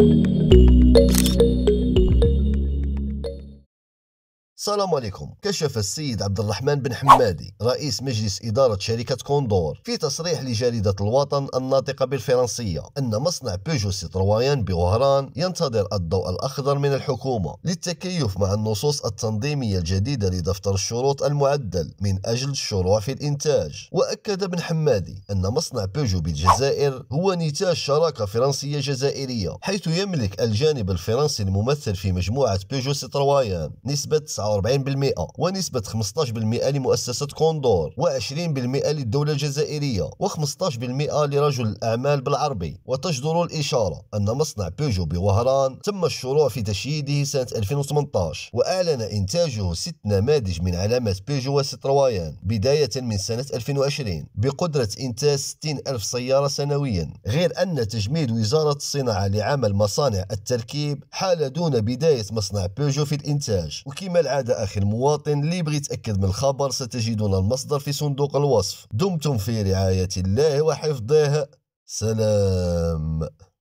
you السلام عليكم كشف السيد عبد الرحمن بن حمادي رئيس مجلس إدارة شركة كوندور في تصريح لجريدة الوطن الناطقة بالفرنسية أن مصنع بيجو سيترويان بوهران ينتظر الضوء الأخضر من الحكومة للتكيف مع النصوص التنظيمية الجديدة لدفتر الشروط المعدل من أجل الشروع في الإنتاج وأكد بن حمادي أن مصنع بيجو بالجزائر هو نتاج شراكة فرنسية جزائرية حيث يملك الجانب الفرنسي الممثل في مجموعة بيجو سيترويان نسبة 44% ونسبة 15% لمؤسسة كوندور و20% للدولة الجزائرية و15% لرجل الأعمال بالعربي وتجدر الإشارة أن مصنع بيجو بوهران تم الشروع في تشييده سنة 2018 وأعلن إنتاجه ست نماذج من علامات بيجو وسترويان بداية من سنة 2020 بقدرة إنتاج 60 ألف سيارة سنويا غير أن تجميد وزارة الصناعة لعمل مصانع التركيب حال دون بداية مصنع بيجو في الإنتاج وكما العادة عادة أخي المواطن اللي يبغي يتأكد من الخبر ستجدون المصدر في صندوق الوصف دمتم في رعاية الله وحفظه سلام